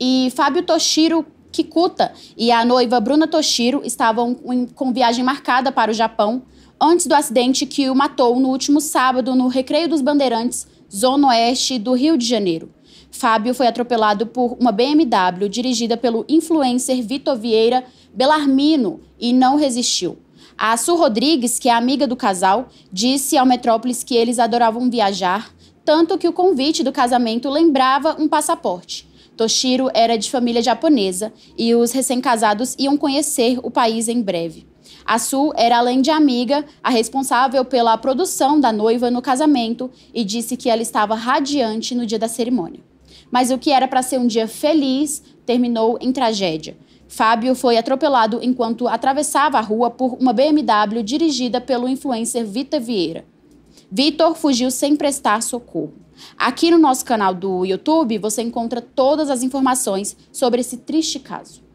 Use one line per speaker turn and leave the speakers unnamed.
e Fábio Toshiro Kikuta e a noiva Bruna Toshiro estavam com viagem marcada para o Japão antes do acidente que o matou no último sábado no Recreio dos Bandeirantes, zona oeste do Rio de Janeiro. Fábio foi atropelado por uma BMW dirigida pelo influencer Vitor Vieira Belarmino e não resistiu. A Su Rodrigues, que é amiga do casal, disse ao Metrópolis que eles adoravam viajar, tanto que o convite do casamento lembrava um passaporte. Toshiro era de família japonesa e os recém-casados iam conhecer o país em breve. A Su era, além de amiga, a responsável pela produção da noiva no casamento e disse que ela estava radiante no dia da cerimônia. Mas o que era para ser um dia feliz terminou em tragédia. Fábio foi atropelado enquanto atravessava a rua por uma BMW dirigida pelo influencer Vita Vieira. Vitor fugiu sem prestar socorro. Aqui no nosso canal do YouTube você encontra todas as informações sobre esse triste caso.